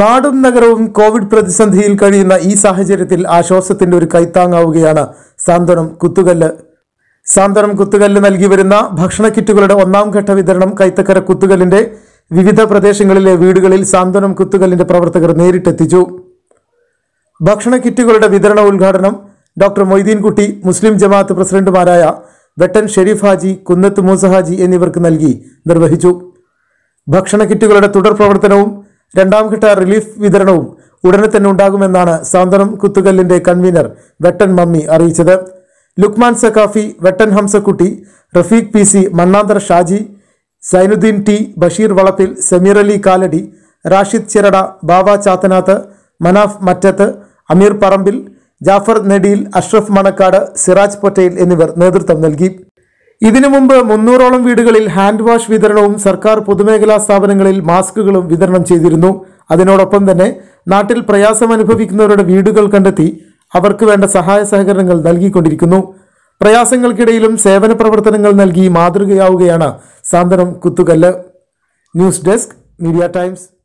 നാടും നഗരവും കോവിഡ് പ്രതിസന്ധിയിൽ കഴിയുന്ന ഈ സാഹചര്യത്തിൽ ആശ്വാസത്തിന്റെ ഒരു കൈത്താങ്ങാവുകയാണ് സാന്ത്വനം കുത്തുകല്ല് സാന്ത്വനം കുത്തുകല്ല് നൽകി വരുന്ന ഭക്ഷണ കിറ്റുകളുടെ ഒന്നാം ഘട്ട വിതരണം കൈത്തക്കര കുത്തുകല്ലിന്റെ വിവിധ പ്രദേശങ്ങളിലെ വീടുകളിൽ സാന്ത്വനം കുത്തുകല്ലിന്റെ പ്രവർത്തകർ നേരിട്ടെത്തിച്ചു ഭക്ഷണ കിറ്റുകളുടെ വിതരണ ഉദ്ഘാടനം ഡോക്ടർ മൊയ്തീൻകുട്ടി മുസ്ലിം ജമാഅത്ത് പ്രസിഡന്റുമാരായ വെട്ടൻ ഷെരീഫ് ഹാജി കുന്നത്ത് മൂസഹാജി എന്നിവർക്ക് നൽകി നിർവഹിച്ചു ഭക്ഷണ കിറ്റുകളുടെ തുടർ പ്രവർത്തനവും രണ്ടാം ഘട്ട റിലീഫ് വിതരണവും ഉടനെ തന്നെ ഉണ്ടാകുമെന്നാണ് സാന്ത്വനം കുത്തുകല്ലിന്റെ കൺവീനർ വെട്ടൻ മമ്മി അറിയിച്ചത് Luqman Saqafi Vettan Hamsakutty Rafeeq P C Mannanthar Shaji Zainuddin T Basheer Valappil Sameer Ali Kalady Rashid ചിരട ബാബ ചാത്തനാത്ത് മനാഫ് മറ്റത്ത് അമീർ പറമ്പിൽ ജാഫർ നെടിയിൽ അഷ്റഫ് മണക്കാട് സിറാജ് പൊറ്റയിൽ എന്നിവർ നേതൃത്വം നൽകി ഇതിനു മുമ്പ് മുന്നൂറോളം വീടുകളിൽ ഹാൻഡ് വാഷ് വിതരണവും സർക്കാർ പൊതുമേഖലാ സ്ഥാപനങ്ങളിൽ മാസ്കുകളും വിതരണം ചെയ്തിരുന്നു അതിനോടൊപ്പം തന്നെ നാട്ടിൽ പ്രയാസം അനുഭവിക്കുന്നവരുടെ വീടുകൾ കണ്ടെത്തി അവർക്ക് വേണ്ട സഹായ സഹകരണങ്ങൾ നൽകിക്കൊണ്ടിരിക്കുന്നു പ്രയാസങ്ങൾക്കിടയിലും സേവന പ്രവർത്തനങ്ങൾ നൽകി മാതൃകയാവുകയാണ് Santhwanam Kuthukallu news desk Media times